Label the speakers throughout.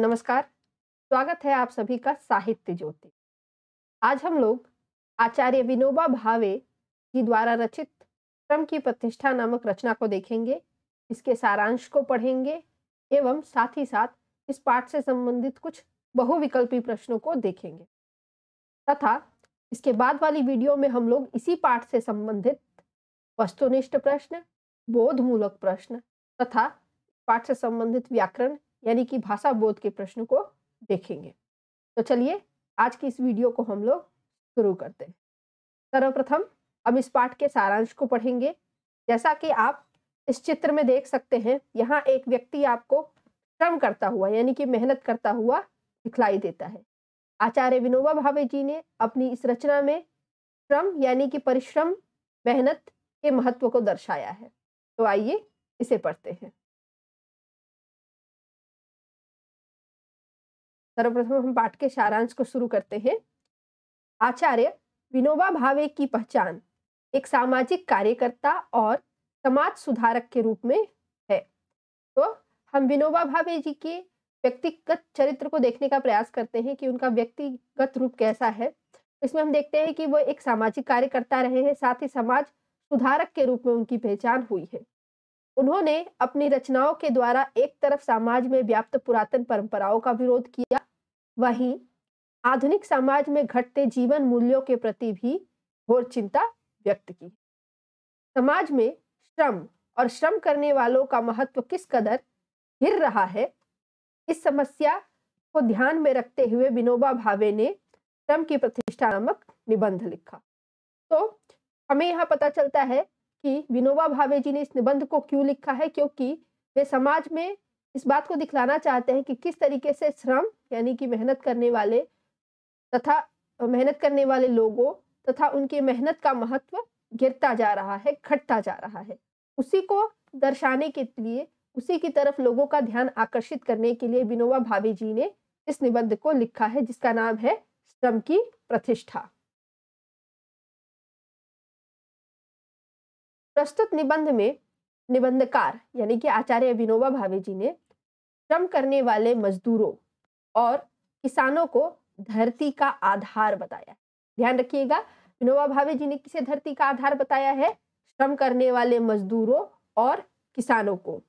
Speaker 1: नमस्कार
Speaker 2: स्वागत है आप सभी का साहित्य ज्योति आज हम लोग आचार्य विनोबा भावे जी द्वारा रचित श्रम की प्रतिष्ठा नामक रचना को देखेंगे इसके सारांश को पढ़ेंगे एवं साथ ही साथ इस पाठ से संबंधित कुछ बहुविकल्पी प्रश्नों को देखेंगे तथा इसके बाद वाली वीडियो में हम लोग इसी पाठ से संबंधित वस्तुनिष्ठ प्रश्न बोधमूलक प्रश्न तथा पाठ से संबंधित व्याकरण यानी कि भाषा बोध के प्रश्न को देखेंगे तो चलिए आज की इस वीडियो को हम लोग शुरू करते हैं सर्वप्रथम हम इस पाठ के सारांश को पढ़ेंगे जैसा कि आप इस चित्र में देख सकते हैं यहाँ एक व्यक्ति आपको श्रम करता हुआ यानी कि मेहनत करता हुआ दिखलाई देता है आचार्य विनोबा भावे जी ने अपनी इस रचना में श्रम यानी कि परिश्रम मेहनत के महत्व को दर्शाया है तो आइए
Speaker 1: इसे पढ़ते हैं
Speaker 2: सर्वप्रथम हम पाठ के सारांश को शुरू करते हैं आचार्य विनोबा भावे की पहचान एक सामाजिक कार्यकर्ता और समाज सुधारक के रूप में है तो हम विनोबा भावे जी के व्यक्तिगत चरित्र को देखने का प्रयास करते हैं कि उनका व्यक्तिगत रूप कैसा है इसमें हम देखते हैं कि वो एक सामाजिक कार्यकर्ता रहे हैं साथ ही समाज सुधारक के रूप में उनकी पहचान हुई है उन्होंने अपनी रचनाओं के द्वारा एक तरफ समाज में व्याप्त पुरातन परंपराओं का विरोध किया वहीं आधुनिक समाज में घटते जीवन मूल्यों के प्रति भी घोर चिंता व्यक्त की समाज में श्रम और श्रम करने वालों का महत्व किस कदर गिर रहा है इस समस्या को ध्यान में रखते हुए विनोबा भावे ने श्रम की प्रतिष्ठा नामक निबंध लिखा तो हमें यहाँ पता चलता है कि विनोबा भावे जी ने इस निबंध को क्यों लिखा है क्योंकि वे समाज में इस बात को दिखलाना चाहते हैं कि किस तरीके से श्रम यानी कि मेहनत करने वाले तथा मेहनत करने वाले लोगों तथा उनकी मेहनत का महत्व गिरता जा रहा है घटता जा रहा है उसी को दर्शाने के लिए उसी की तरफ लोगों का ध्यान आकर्षित करने के लिए विनोबा भावे जी ने इस निबंध को लिखा है जिसका नाम है श्रम की प्रतिष्ठा
Speaker 1: प्रस्तुत निबंध में निबंधकार
Speaker 2: यानी कि आचार्य विनोबा भावे जी ने श्रम करने वाले मजदूरों और किसानों को धरती का आधार बताया ध्यान रखिएगा विनोबा भावे जी ने किसे धरती का आधार बताया है श्रम करने वाले मजदूरों और किसानों को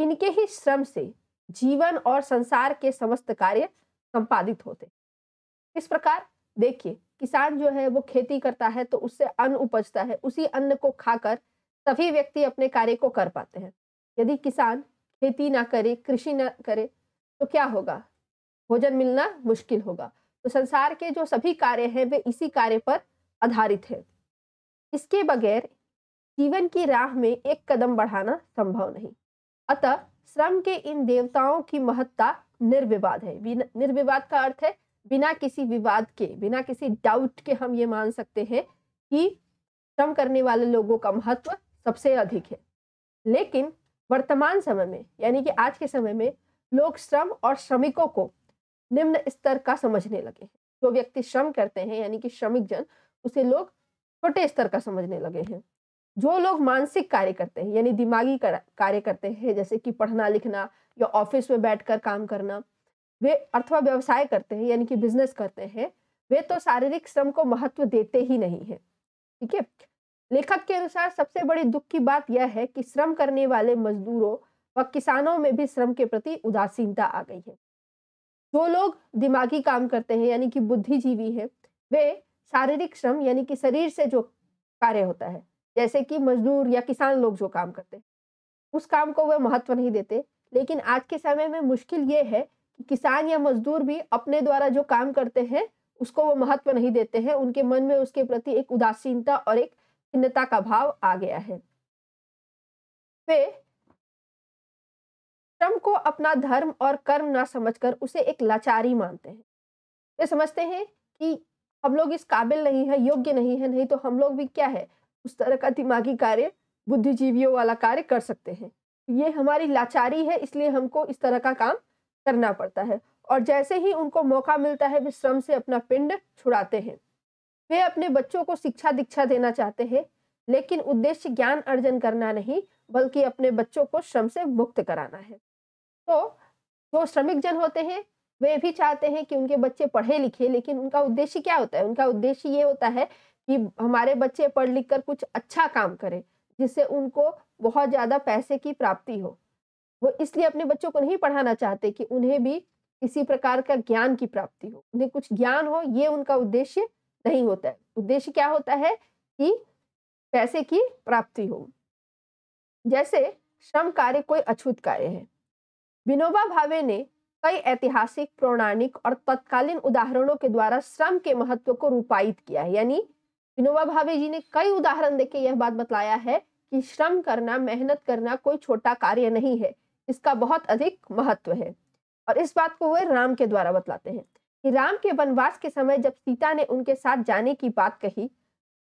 Speaker 2: इनके ही श्रम से जीवन और संसार के समस्त कार्य संपादित होते इस प्रकार देखिए किसान जो है वो खेती करता है तो उससे अन्न उपजता है उसी अन्न को खाकर सभी व्यक्ति अपने कार्य को कर पाते हैं यदि किसान खेती ना करे कृषि ना करे तो क्या होगा भोजन मिलना मुश्किल होगा तो संसार के जो सभी कार्य हैं वे इसी कार्य पर आधारित है इसके बगैर जीवन की राह में एक कदम बढ़ाना संभव नहीं अतः श्रम के इन देवताओं की महत्ता निर्विवाद है निर्विवाद का अर्थ है बिना किसी विवाद के बिना किसी डाउट के हम ये मान सकते हैं कि श्रम करने वाले लोगों का महत्व सबसे अधिक है लेकिन वर्तमान समय में यानी कि आज के समय में लोग श्रम और श्रमिकों को निम्न स्तर का समझने लगे हैं जो व्यक्ति श्रम करते हैं यानी कि श्रमिक जन उसे लोग छोटे स्तर का समझने लगे हैं जो लोग मानसिक कार्य करते हैं यानी दिमागी कार्य करते हैं जैसे कि पढ़ना लिखना या ऑफिस में बैठकर काम करना वे अथवा व्यवसाय करते हैं यानी कि बिजनेस करते हैं वे तो शारीरिक श्रम को महत्व देते ही नहीं है ठीक है लेखक के अनुसार सबसे बड़ी दुख की बात यह है कि श्रम करने वाले मजदूरों व किसानों में भी श्रम के प्रति उदासीनता आ गई है जो लोग दिमागी काम करते हैं यानी कि बुद्धिजीवी हैं वे शारीरिक श्रम यानी कि शरीर से जो कार्य होता है जैसे कि मजदूर या किसान लोग जो काम करते हैं उस काम को वे महत्व नहीं देते लेकिन आज के समय में मुश्किल ये है कि किसान या मजदूर भी अपने द्वारा जो काम करते हैं उसको वो महत्व नहीं देते हैं उनके मन में उसके प्रति एक उदासीनता और एक खिन्नता का भाव आ गया है वे श्रम को अपना धर्म और कर्म ना समझकर उसे एक लाचारी मानते हैं वे समझते हैं कि हम लोग इस काबिल नहीं है योग्य नहीं है नहीं तो हम लोग भी क्या है उस तरह का दिमागी कार्य बुद्धिजीवियों वाला कार्य कर सकते हैं ये हमारी लाचारी है इसलिए हमको इस तरह का काम करना पड़ता है और जैसे ही उनको मौका मिलता है वे श्रम से अपना पिंड छुड़ाते हैं वे अपने बच्चों को शिक्षा दीक्षा देना चाहते हैं लेकिन उद्देश्य ज्ञान अर्जन करना नहीं बल्कि अपने बच्चों को श्रम से मुक्त कराना है तो जो श्रमिक जन होते हैं वे भी चाहते हैं कि उनके बच्चे पढ़े लिखे लेकिन उनका उद्देश्य क्या होता है उनका उद्देश्य ये होता है कि हमारे बच्चे पढ़ लिख कर कुछ अच्छा काम करें जिससे उनको बहुत ज़्यादा पैसे की प्राप्ति हो वो इसलिए अपने बच्चों को नहीं पढ़ाना चाहते कि उन्हें भी किसी प्रकार का ज्ञान की प्राप्ति हो उन्हें कुछ ज्ञान हो ये उनका उद्देश्य नहीं होता है उद्देश्य क्या होता है कि पैसे की प्राप्ति हो जैसे श्रम कार्य कोई अछूत कार्य है विनोबा भावे ने कई ऐतिहासिक पौराणिक और तत्कालीन उदाहरणों के द्वारा श्रम के महत्व को रूपायित किया है यानी विनोबा भावे जी ने कई उदाहरण देके यह बात बतलाया है कि श्रम करना मेहनत करना कोई छोटा कार्य नहीं है इसका बहुत अधिक महत्व है और इस बात को वे राम के द्वारा बतलाते हैं राम के वनवास के समय जब सीता ने उनके साथ जाने की बात कही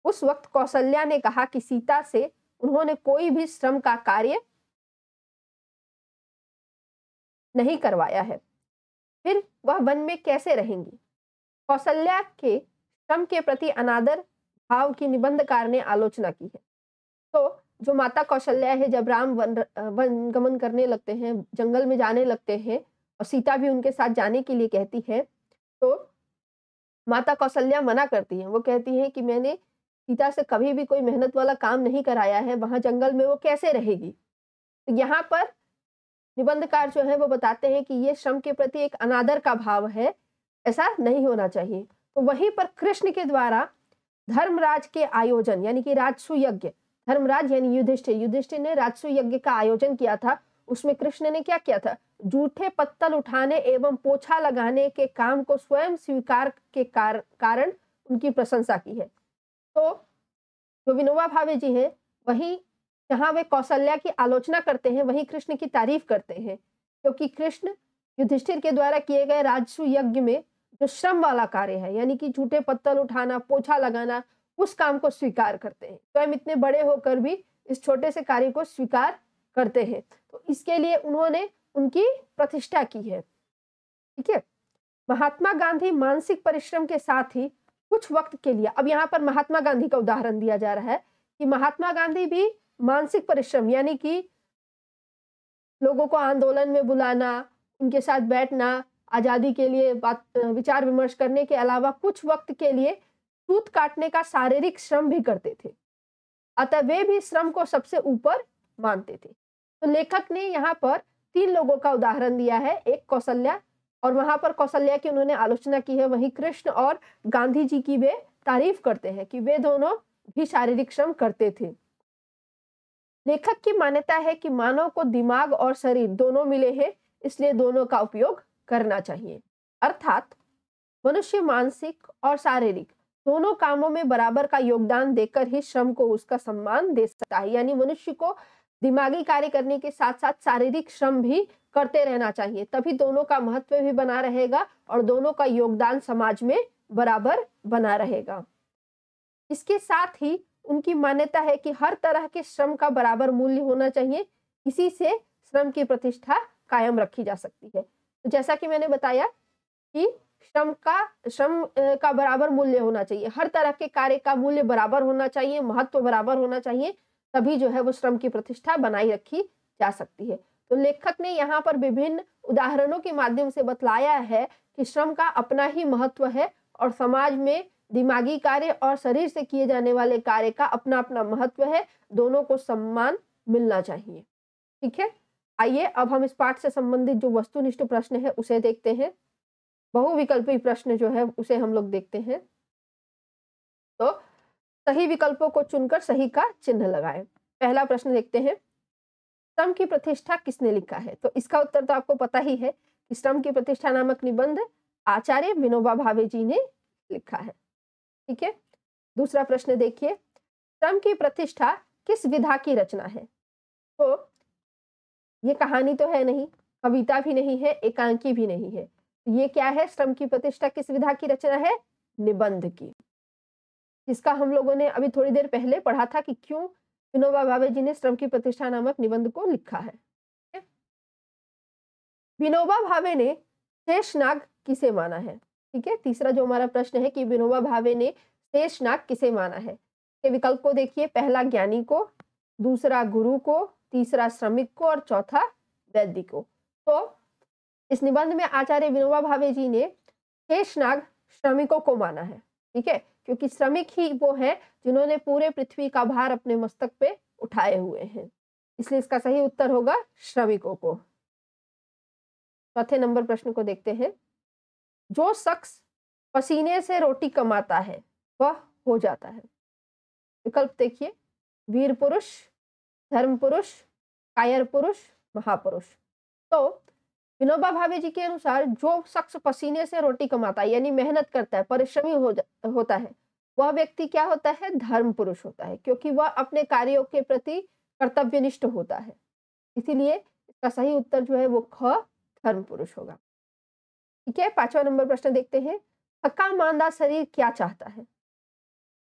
Speaker 2: उस वक्त कौशल्या ने कहा कि सीता से उन्होंने कोई भी श्रम का
Speaker 1: कार्य नहीं करवाया है
Speaker 2: फिर वह वन में कैसे रहेंगी कौशल्या के श्रम के प्रति अनादर भाव की निबंधकार ने आलोचना की है तो जो माता कौशल्या है जब राम वन वन गमन करने लगते हैं जंगल में जाने लगते हैं और सीता भी उनके साथ जाने के लिए कहती है तो माता कौशल्या मना करती है वो कहती है कि मैंने सीता से कभी भी कोई मेहनत वाला काम नहीं कराया है वहां जंगल में वो कैसे रहेगी तो यहाँ पर निबंधकार जो है वो बताते हैं कि ये श्रम के प्रति एक अनादर का भाव है ऐसा नहीं होना चाहिए तो वहीं पर कृष्ण के द्वारा धर्मराज के आयोजन यानी कि राजसु यज्ञ धर्मराज यानी युधिष्ठिर युधिष्ठिर ने राजसु यज्ञ का आयोजन किया था उसमें कृष्ण ने क्या किया था जूठे पत्तल उठाने एवं पोछा लगाने के काम को स्वयं स्वीकार के कार, कारण उनकी प्रशंसा की है तो जो विनोबा भावे जी हैं वही जहाँ वे कौशल्या की आलोचना करते हैं वहीं कृष्ण की तारीफ करते हैं क्योंकि कृष्ण युधिष्ठिर के द्वारा किए गए राजस्व यज्ञ में जो श्रम वाला कार्य है यानी कि झूठे पत्तल उठाना पोछा लगाना उस काम को स्वीकार करते हैं स्वयं तो इतने बड़े होकर भी इस छोटे से कार्य को स्वीकार करते हैं तो इसके लिए उन्होंने उनकी प्रतिष्ठा की है ठीक है महात्मा गांधी मानसिक परिश्रम के साथ ही कुछ वक्त के लिए अब यहाँ पर महात्मा गांधी का उदाहरण दिया जा रहा है कि महात्मा गांधी भी मानसिक परिश्रम यानी कि लोगों को आंदोलन में बुलाना उनके साथ बैठना आज़ादी के लिए बात विचार विमर्श करने के अलावा कुछ वक्त के लिए सूत काटने का शारीरिक श्रम भी करते थे अतः वे भी श्रम को सबसे ऊपर मानते थे तो लेखक ने यहाँ पर तीन लोगों का उदाहरण दिया है एक कौशल्या और वहां पर कौशल्या की उन्होंने आलोचना की है वहीं कृष्ण और गांधी जी की वे तारीफ करते हैं कि वे दोनों भी शारीरिक श्रम करते थे लेखक की मान्यता है कि मानव को दिमाग और शरीर दोनों मिले हैं इसलिए दोनों का उपयोग करना चाहिए अर्थात मनुष्य मानसिक और शारीरिक दोनों कामों में बराबर का योगदान देकर ही श्रम को उसका सम्मान दे सकता है यानी मनुष्य को दिमागी कार्य करने के साथ साथ शारीरिक श्रम भी करते रहना चाहिए तभी दोनों का महत्व भी बना रहेगा और दोनों का योगदान समाज में बराबर बना रहेगा इसके साथ ही उनकी मान्यता है कि हर तरह के श्रम का बराबर मूल्य होना चाहिए इसी से श्रम की प्रतिष्ठा कायम रखी जा सकती है तो जैसा कि मैंने बताया कि श्रम का श्रम का बराबर मूल्य होना चाहिए हर तरह के कार्य का मूल्य बराबर होना चाहिए महत्व बराबर होना चाहिए तभी जो है वो श्रम की प्रतिष्ठा बनाई रखी जा सकती है तो लेखक ने यहाँ पर विभिन्न उदाहरणों के माध्यम से बतलाया है कि श्रम का अपना ही महत्व है और समाज में दिमागी कार्य और शरीर से किए जाने वाले कार्य का अपना अपना महत्व है दोनों को सम्मान मिलना चाहिए ठीक है आइए अब हम इस पाठ से संबंधित जो वस्तुनिष्ठ प्रश्न है उसे देखते हैं बहुविकल्पी प्रश्न जो है उसे हम लोग देखते हैं तो सही विकल्पों को चुनकर सही का चिन्ह लगाएं पहला प्रश्न देखते हैं श्रम की प्रतिष्ठा किसने लिखा है तो इसका उत्तर तो आपको पता ही है कि श्रम की प्रतिष्ठा नामक निबंध आचार्य विनोबा भावे जी ने लिखा है ठीक है दूसरा प्रश्न देखिए श्रम की प्रतिष्ठा किस विधा की रचना है तो ये कहानी तो है नहीं कविता भी नहीं है एकांकी भी नहीं है ये क्या है श्रम की प्रतिष्ठा किस विधा की रचना है निबंध की जिसका हम लोगों ने अभी थोड़ी देर पहले पढ़ा था कि क्यों विनोबा भावे जी ने श्रम की प्रतिष्ठा नामक निबंध को लिखा है विनोबा भावे ने शेष नाग किसे माना है ठीक है तीसरा जो हमारा प्रश्न है कि विनोबा भावे ने शेष नाग किसे माना है के विकल्प को देखिए पहला ज्ञानी को दूसरा गुरु को तीसरा श्रमिक को और चौथा वैद्य को तो इस निबंध में आचार्य विनोबा भावे जी ने नाग श्रमिकों को माना है ठीक है क्योंकि श्रमिक ही वो है जिन्होंने पूरे पृथ्वी का भार अपने मस्तक पे उठाए हुए हैं इसलिए इसका सही उत्तर होगा श्रमिकों को चौथे नंबर प्रश्न को देखते हैं जो शख्स पसीने से रोटी कमाता है वह हो जाता है विकल्प देखिए वीर पुरुष धर्म पुरुष कायर पुरुष महापुरुष तो विनोबा भावे जी के अनुसार जो शख्स पसीने से रोटी कमाता है यानी मेहनत करता है परिश्रमी हो होता है वह व्यक्ति क्या होता है धर्म पुरुष होता है क्योंकि वह अपने कार्यों के प्रति कर्तव्यनिष्ठ होता है इसीलिए इसका सही उत्तर जो है वो ख धर्म पुरुष होगा ठीक है पांचवा नंबर प्रश्न देखते हैं थका मांदा शरीर क्या चाहता है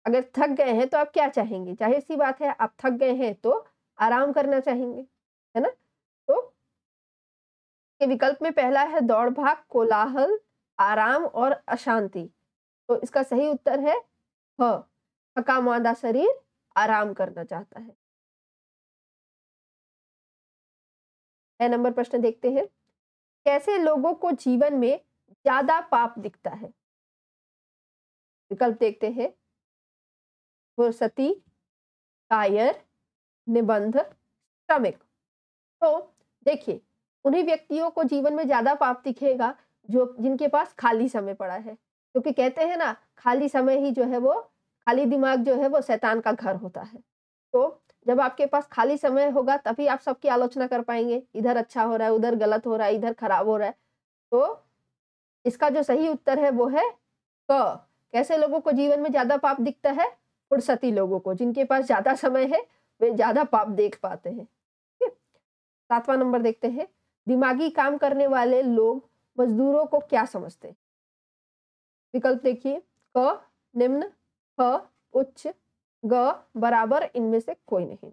Speaker 2: अगर थक गए हैं तो आप क्या चाहेंगे जाहिर सी बात है आप थक गए हैं तो आराम करना चाहेंगे है ना के विकल्प में पहला है दौड़ भाग कोलाहल आराम और अशांति तो इसका सही उत्तर है हका मादा शरीर आराम करना चाहता है
Speaker 1: है नंबर प्रश्न देखते हैं कैसे लोगों को जीवन में ज्यादा पाप दिखता है विकल्प देखते हैं
Speaker 2: फुर्सती कायर निबंध श्रमिक तो देखिए उन्हीं व्यक्तियों को जीवन में ज्यादा पाप दिखेगा जो जिनके पास खाली समय पड़ा है क्योंकि तो कहते हैं ना खाली समय ही जो है वो खाली दिमाग जो है वो शैतान का घर होता है तो जब आपके पास खाली समय होगा तभी आप सबकी आलोचना कर पाएंगे इधर अच्छा हो रहा है उधर गलत हो रहा है इधर खराब हो रहा है तो इसका जो सही उत्तर है वो है क कैसे लोगों को जीवन में ज्यादा पाप दिखता है फुर्सती लोगों को जिनके पास ज्यादा समय है वे ज्यादा पाप देख पाते हैं सातवां नंबर देखते हैं दिमागी काम करने वाले लोग मजदूरों को क्या समझते विकल्प देखिए क निम्न ह उच्च ग बराबर इनमें से कोई नहीं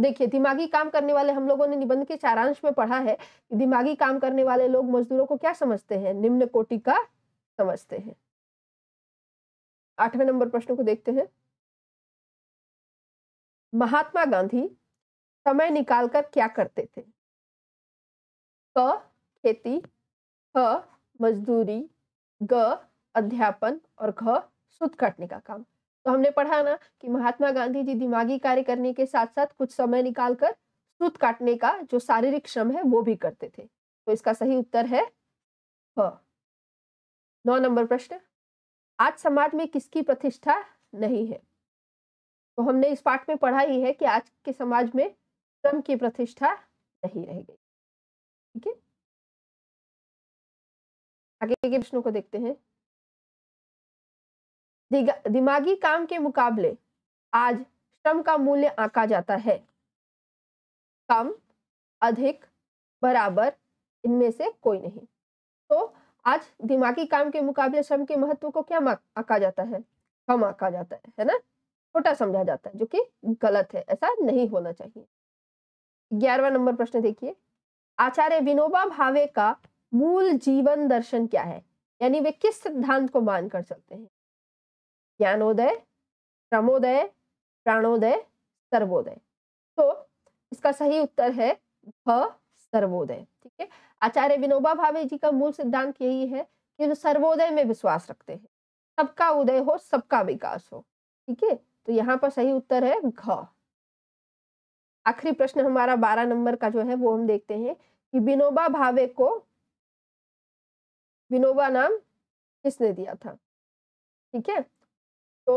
Speaker 2: देखिए दिमागी काम करने वाले हम लोगों ने निबंध के चारांश में पढ़ा है कि दिमागी काम करने वाले लोग मजदूरों को क्या समझते हैं निम्न कोटि का समझते हैं आठवें नंबर प्रश्न को देखते
Speaker 1: हैं महात्मा गांधी समय निकालकर
Speaker 2: क्या करते थे खेती ख मजदूरी ग अध्यापन और घ सूत काटने का काम तो हमने पढ़ा ना कि महात्मा गांधी जी दिमागी कार्य करने के साथ साथ कुछ समय निकालकर सूत काटने का जो शारीरिक श्रम है वो भी करते थे तो इसका सही उत्तर है ख नौ नंबर प्रश्न आज समाज में किसकी प्रतिष्ठा नहीं है तो हमने इस पाठ में पढ़ा ही है कि आज के समाज में श्रम की
Speaker 1: प्रतिष्ठा नहीं रह गई ठीक है आगे के प्रश्नों को देखते हैं दिमागी काम
Speaker 2: के मुकाबले आज श्रम का मूल्य आंका जाता है कम अधिक बराबर इनमें से कोई नहीं तो आज दिमागी काम के मुकाबले श्रम के महत्व को क्या आंका जाता है कम आंका जाता है है ना छोटा समझा जाता है जो कि गलत है ऐसा नहीं होना चाहिए ग्यारहवा नंबर प्रश्न देखिए आचार्य विनोबा भावे का मूल जीवन दर्शन क्या है यानी वे किस सिद्धांत को मानकर चलते हैं ज्ञानोदय क्रमोदय प्राणोदय सर्वोदय तो इसका सही उत्तर है भ सर्वोदय ठीक है आचार्य विनोबा भावे जी का मूल सिद्धांत यही है कि वे सर्वोदय में विश्वास रखते हैं सबका उदय हो सबका विकास हो ठीक है तो यहाँ पर सही उत्तर है घ आखिरी प्रश्न हमारा बारह नंबर का जो है वो हम देखते हैं कि विनोबा भावे को विनोबा नाम किसने दिया था ठीक है तो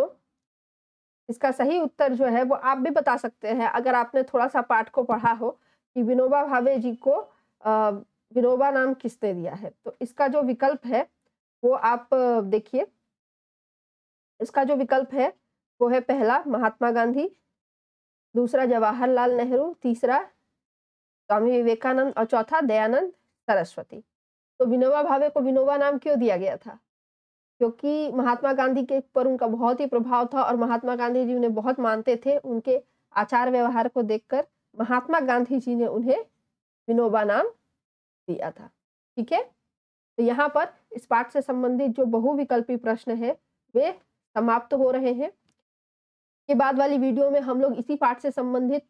Speaker 2: इसका सही उत्तर जो है वो आप भी बता सकते हैं अगर आपने थोड़ा सा पाठ को पढ़ा हो कि विनोबा भावे जी को विनोबा नाम किसने दिया है तो इसका जो विकल्प है वो आप देखिए इसका जो विकल्प है वो है पहला महात्मा गांधी दूसरा जवाहरलाल नेहरू तीसरा स्वामी विवेकानंद और चौथा दयानंद सरस्वती तो विनोबा भावे को विनोबा नाम क्यों दिया गया था क्योंकि महात्मा गांधी के पर उनका बहुत ही प्रभाव था और महात्मा गांधी जी उन्हें बहुत मानते थे उनके आचार व्यवहार को देखकर महात्मा गांधी जी ने उन्हें विनोबा नाम दिया था ठीक है तो यहाँ पर इस पाठ से संबंधित जो बहुविकल्पी प्रश्न है वे समाप्त हो रहे हैं के बाद वाली वीडियो में हम लोग इसी पाठ से संबंधित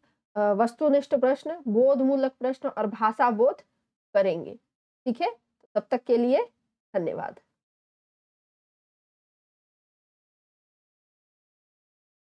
Speaker 2: वस्तुनिष्ठ प्रश्न बोधमूलक प्रश्न और भाषा बोध करेंगे ठीक है तब तक के लिए
Speaker 1: धन्यवाद